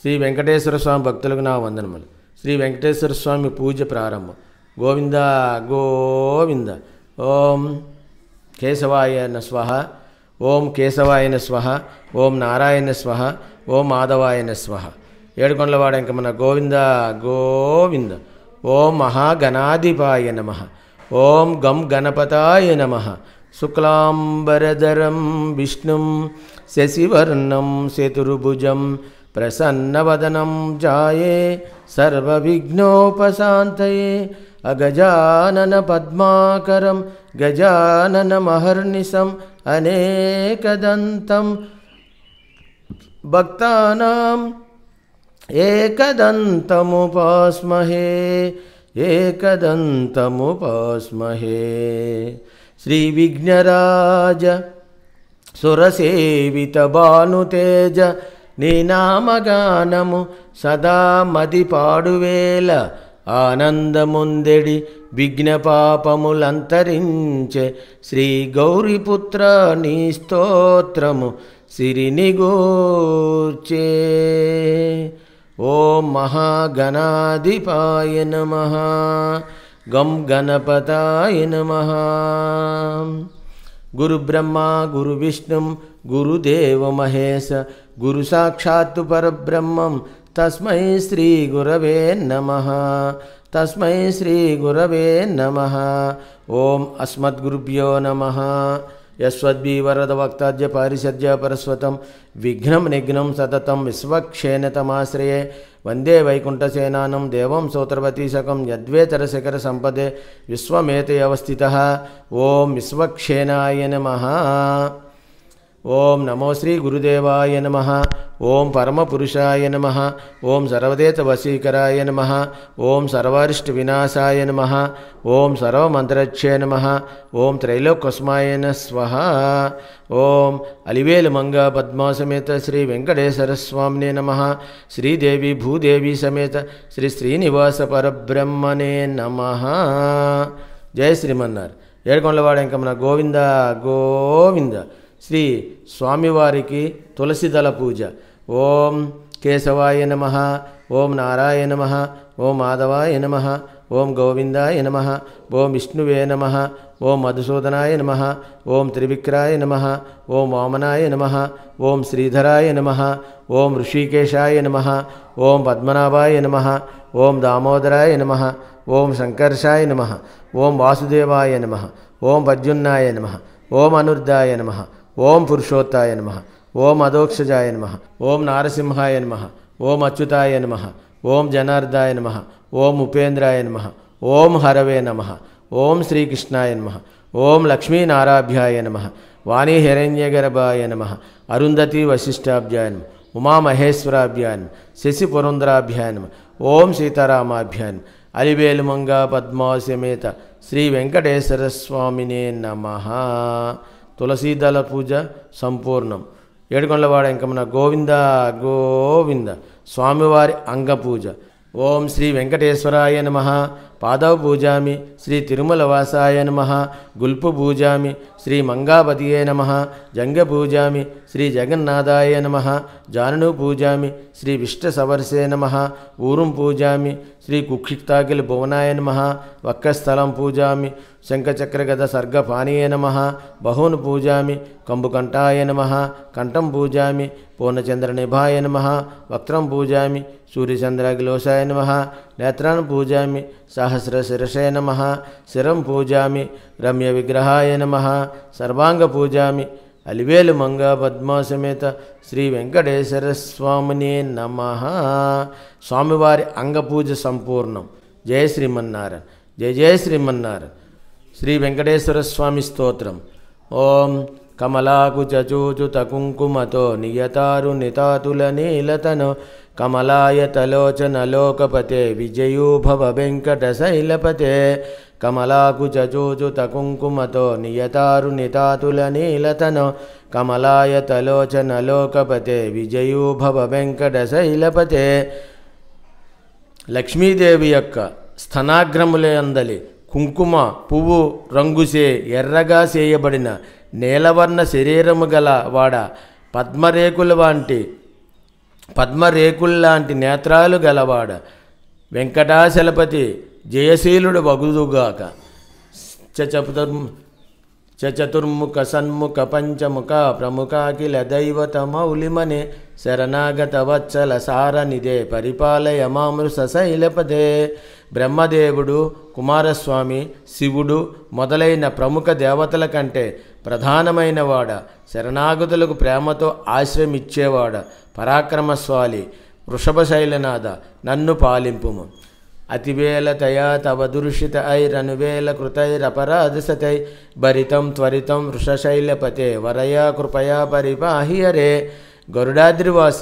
శ్రీ వెంకటేశ్వర స్వామి భక్తులకు నా వందనములు శ్రీ వెంకటేశ్వర స్వామి పూజ ప్రారంభం గోవింద గోవింద ఓం కేశవాయన స్వహ ఓం కేశవాయన స్వహ ఓం నారాయణ స్వహ ఓం మాధవాయన స్వహ ఏడుకొండలవాడ ఇంక మన గోవింద గోవింద ఓం మహాగణాధిపాయ నమ ఓం గం గణపతాయ నమ శుక్లాంబరధరం విష్ణుం శశివర్ణం శతురుభుజం प्रसन्नवदनं जाये सर्वविघ्नोपशान्तये अगजाननपद्माकरं गजाननमहर्निशम् अनेकदन्तं भक्तानाम् एकदन्तमुपास्महे एकदन्तमुपास्महे श्रीविघ्नराज सुरसेवितभानुतेज నీ నామగానము సదా మది పాడువేల ఆనందముందెడి విఘ్నపాపములంతరించే శ్రీ గౌరీపుత్ర నీ స్తోత్రము సిరినిగూర్చే ఓ మహాగణాధిపాయ నమ గం గణపతాయ నమ గురుబ్రహ్మ గురువిష్ణుం గురుదేవ మహేశ गुरु साक्षात् परब्रह्मं तस्मै श्रीगुरवे नमः तस्मै श्रीगुरवे नमः ॐ अस्मद्गुरुभ्यो नमः यस्वद्भिवरदवक्ताद्य पारिषद्य निघ्न सतत विश्वक्षेन सततं वंदे वन्दे वैकुण्ठसेनानं देवं सौत्रवतीशकं यद्वेतरशेखरसम्पदे विश्वमेते अवस्थितः ॐ विश्वक्षेनाय नमः ఓం నమో శ్రీ గురుదేవాయ నమ ఓం పరమపురుషాయ నమ ఓం సర్వదేత వశీకరాయ నమ ఓం సర్వరిష్ట వినాశాయ నమ ఓం సర్వమంత్రక్షే నమ ఓం త్రైలోకస్మాయన స్వహ ఓం అలివేలు మంగ పద్మాసమేత శ్రీ వెంకటేశ్వర స్వామినే నమ శ్రీదేవి భూదేవి సమేత శ్రీ శ్రీనివాస పరబ్రహ్మనే నమ జయ శ్రీమన్నారు ఏడుకొండలవాడ ఇంకా మన గోవింద గోవింద శ్రీ స్వామివారికి తులసిదళ పూజ ఓం కేశవాయ నమ ఓం నారాయ నమ ఓం మాధవాయ నమ ఓం గోవిందాయ నమ ఓం విష్ణువే నమ ఓం మధుసూదనాయ నమ ఓం త్రివిక్రాయ నమ ఓం వామనాయ నమ ఓం శ్రీధరాయ నమ ఓం ఋషికేశాయ నమ ఓం పద్మనాభాయ నమ ఓం దామోదరాయ నమ ఓం శంకర్షాయ నమ ఓం వాసుదేవాయ నమ ఓం పద్యున్నాయ నమ ఓం అనుర్దాయ నమ ओम पुरुषोत्ताय नम ओम अधोक्षजाय नम ओम नारसिंहाय नम ओम अच्युताय नम ओम जनार्दाय नम ओम उपेन्द्राय नम ओम हरवे नम ओम श्रीकृष्णाय नम ओम लक्ष्मीनाराभ्याय नम वाणी हिरण्यगर्भाय नम अरुंधति वशिष्ठाभ्याय नम उमा महेश्वराभ्याय नम शशिपुरुंद्राभ्याय नम ओम सीतारामाभ्याय नम అలివేలు మంగ పద్మాసమేత శ్రీ వెంకటేశ్వర స్వామినే నమ తులసీదళ పూజ సంపూర్ణం ఏడుకొండలవాడ మన గోవింద గోవింద స్వామివారి అంగ పూజ ఓం శ్రీ వెంకటేశ్వరాయ నమ పాదవ పూజామి శ్రీ వాసాయ నమ గుల్పు పూజామి శ్రీ మంగాపతియే నమ జంగ పూజామి శ్రీ జగన్నాథాయ నమ జానను పూజామి శ్రీ విష్ణసవర్సే నమ ఊరుం పూజామి శ్రీ కుక్షిప్తాకిల భువనాయ నమ వక్కస్థలం పూజామి శంఖచక్రగద సర్గపానీయ నమ బహూన్ పూజామి కంబుకంఠాయ నమ కంఠం పూజామి పూర్ణచంద్ర నిభాయ నమ వక్త్రం పూజామి సూర్యచంద్రాగిలోషాయ నమ నేత్రాన్ పూజామి సహస్ర శిరసే నమ శిరం పూజామి రమ్య విగ్రహాయ నమ సర్వాంగ పూజామి అలివేలు మంగ పద్మాసమేత శ్రీ వెంకటేశ్వర స్వామిని నమ స్వామివారి అంగ పూజ సంపూర్ణం జయ శ్రీమన్నారాయణ జయ జయ శ్రీమన్నారాయణ శ్రీ వెంకటేశ్వర స్వామి స్తోత్రం ఓం కమలాకుచూచుత కుంకుమతో నియతారు నితాతుల నీలతను కమలాయతలోచనలోకపతే నియతారు నితాతుల నీలతను కమలాయతలోచనలోకపతే విజయూభవెంకటశైలపతే లక్ష్మీదేవి యొక్క స్థనాగ్రములే అందలి కుంకుమ పువ్వు రంగుసే ఎర్రగా చేయబడిన నీలవర్ణ శరీరము గల వాడ పద్మరేకుల వంటి పద్మరేకుల్లాంటి నేత్రాలు గలవాడ వెంకటాచలపతి జయశీలుడు వగుదుగాక చె చతుర్ముఖ సన్ముఖ పంచముఖ ప్రముఖాఖిల మౌలిమనే శరణాగత వత్సల సారనిదే పరిపాలయ మామృత శైలపదే బ్రహ్మదేవుడు కుమారస్వామి శివుడు మొదలైన ప్రముఖ దేవతల కంటే ప్రధానమైనవాడ శరణాగతులకు ప్రేమతో ఆశ్రయమిచ్చేవాడ పరాక్రమస్వాలి వృషభశైలనాథ నన్ను పాలింపుము అతివేలతయా తవ దురుషిత ఐరనువేల కృతైరపరాధసతై భరితం త్వరితం వృషశైలపతే వరయా కృపయా పరిపాహి అరే గరుడాద్రివాస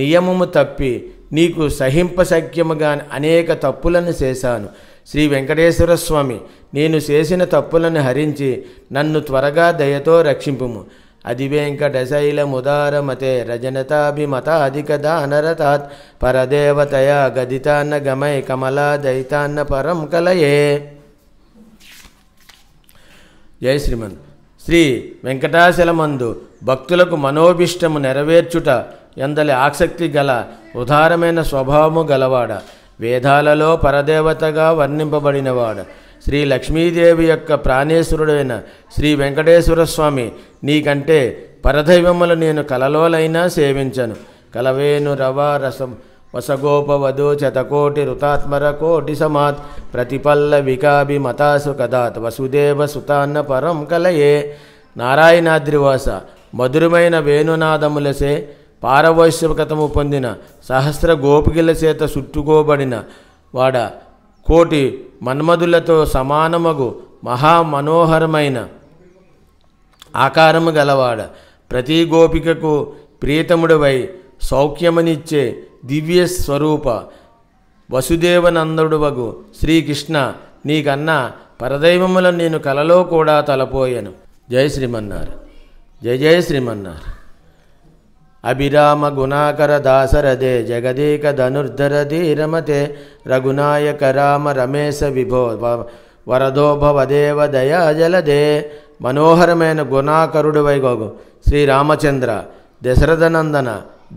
నియమము తప్పి నీకు సహింపశక్యముగా అనేక తప్పులను చేశాను శ్రీ వెంకటేశ్వర స్వామి నేను చేసిన తప్పులను హరించి నన్ను త్వరగా దయతో రక్షింపుము అధిక దానరథాత్ పరదేవతయా గదితాన్న గమై కమలా దైతాన్న పరం కలయే జై శ్రీమన్ శ్రీ వెంకటాచలమందు భక్తులకు మనోభిష్టము నెరవేర్చుట ఎందలి ఆసక్తి గల ఉదారమైన స్వభావము గలవాడ వేదాలలో పరదేవతగా వర్ణింపబడినవాడు శ్రీ లక్ష్మీదేవి యొక్క ప్రాణేశ్వరుడైన శ్రీ వెంకటేశ్వర స్వామి నీకంటే పరదైవములు నేను కలలోలైనా సేవించను కలవేను రవ రసం వధు చతకోటి రుతాత్మర కోటి సమాత్ ప్రతిపల్ల వికాభి మతాసు కదాత్ వసుదేవ సుతాన్న పరం కలయే నారాయణాద్రివాస మధురమైన వేణునాదములసే పారవశ్యకతము పొందిన సహస్ర గోపికల చేత చుట్టుకోబడిన వాడ కోటి మన్మధులతో సమానమగు మహామనోహరమైన ఆకారము గలవాడ ప్రతి గోపికకు ప్రియతముడివై సౌఖ్యమునిచ్చే దివ్య స్వరూప వగు శ్రీకృష్ణ నీకన్నా పరదైవములను నేను కలలో కూడా తలపోయాను జయ శ్రీమన్నారు జయ జయ శ్రీమన్నారు అభిరామ గుణాకర దాసరదే జగదీక ధనుర్ధర ధీరమతే రఘునాయక రామ రమేశ విభో వరదోభవదేవ దయా జలదే మనోహరమైన గుణాకరుడు వైగోగు శ్రీరామచంద్ర దశరథనందన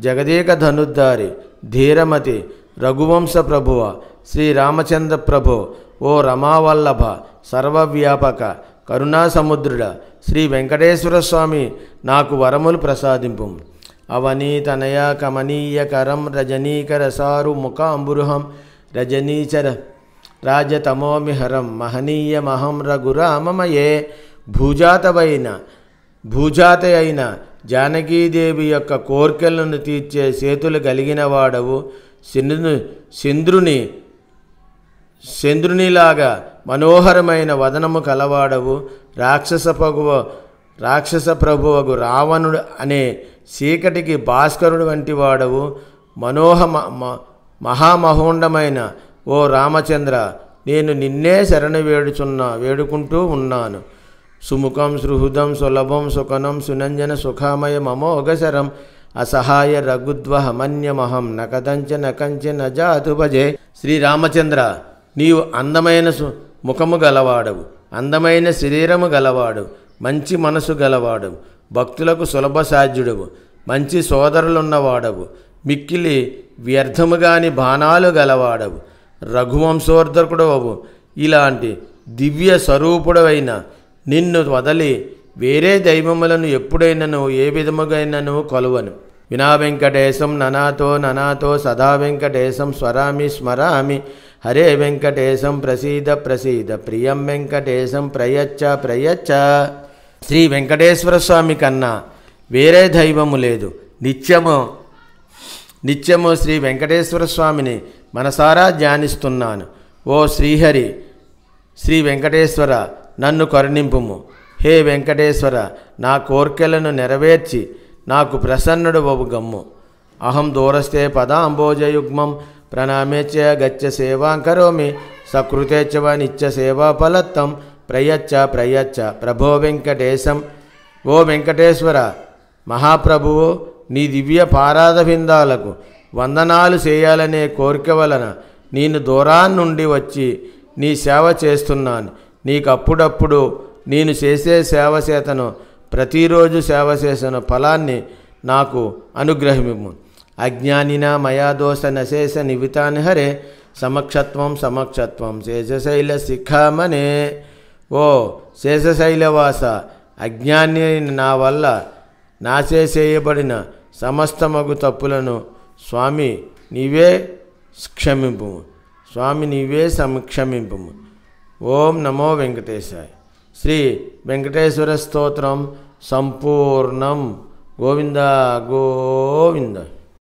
జగదీక ధనుద్ధారి ధీరమతి రఘువంశ ప్రభువ శ్రీరామచంద్ర ప్రభు ఓ రమావల్లభ సర్వవ్యాపక కరుణాసముద్రుడ శ్రీ వెంకటేశ్వర స్వామి నాకు వరములు ప్రసాదింపు అవనీతనయా కమనీయకరం రజనీకర సారు ముఖాంబురుహం రజనీచర రాజతమోమిహరం మహనీయమహం రఘురామమయే భూజాతవైన భూజాత అయిన జానకీదేవి యొక్క కోర్కెలను తీర్చే చేతులు కలిగిన వాడవు సింధు సింద్రుని చంద్రునిలాగా మనోహరమైన వదనము కలవాడవు రాక్షస పగువ రాక్షస ప్రభువగు రావణుడు అనే శేకటకే బాస్కరుడి వంటి వాడవు మోనోహ మహా మహోండమైన ఓ రామచంద్ర నేను నిన్నే శరణు వేడుచున్నా వేడుకుంటూ ఉన్నాను సుముఖంsrvుదం సోలభం సోకనం సునంజన సుఖామయమమోగశరం అసహాయ రగుద్వ హమన్యమహం నకదంజన కంజన జాదువజే శ్రీ రామచంద్ర నీవు అందమైన ముఖము గలవాడవు అందమైన శరీరాము గలవాడు మంచి మనసు గలవాడు భక్తులకు సులభ సాధ్యుడవు మంచి సోదరులున్నవాడవు మిక్కిలి వ్యర్థముగాని బాణాలు గలవాడవు అవు ఇలాంటి దివ్య స్వరూపుడవైన నిన్ను వదలి వేరే దైవములను ఎప్పుడైనను ఏ విధముగైనను కొలవను వినా వెంకటేశం ననాతో ననాతో సదా వెంకటేశం స్వరామి స్మరామి హరే వెంకటేశం ప్రసీద ప్రసీద ప్రియం వెంకటేశం ప్రయచ్చ ప్రయచ్చ శ్రీ వెంకటేశ్వర స్వామి కన్నా వేరే దైవము లేదు నిత్యము నిత్యము శ్రీ వెంకటేశ్వర స్వామిని మనసారా ధ్యానిస్తున్నాను ఓ శ్రీహరి శ్రీ వెంకటేశ్వర నన్ను కరుణింపుము హే వెంకటేశ్వర నా కోర్కెలను నెరవేర్చి నాకు ప్రసన్నుడు ఒవు గమ్ము అహం దూరస్తే పదాంబోజయుగ్మం ప్రణామేచ్య గచ్చ సేవాం కరోమి సకృతేచ్చవ నిత్య సేవా ఫలత్తం ప్రయచ్చ ప్రయచ్చ ప్రభో వెంకటేశం ఓ వెంకటేశ్వర మహాప్రభువు నీ దివ్య పారాధబిందాలకు వందనాలు చేయాలనే కోరిక వలన నేను నుండి వచ్చి నీ సేవ చేస్తున్నాను నీకు అప్పుడప్పుడు నేను చేసే సేవ చేతను ప్రతిరోజు సేవ చేసిన ఫలాన్ని నాకు అనుగ్రహమిము అజ్ఞానిన మయాదోష నశేష నివితాన్ని హరే సమక్షత్వం సమక్షత్వం శేషశైల శిఖామనే ఓ శేషశైలవాస అజ్ఞాని నా వల్ల నాశేసేయబడిన సమస్త మగు తప్పులను స్వామి నీవే క్షమింపు స్వామి నీవే సంక్షమింపు ఓం నమో వెంకటేశాయ శ్రీ వెంకటేశ్వర స్తోత్రం సంపూర్ణం గోవింద గోవింద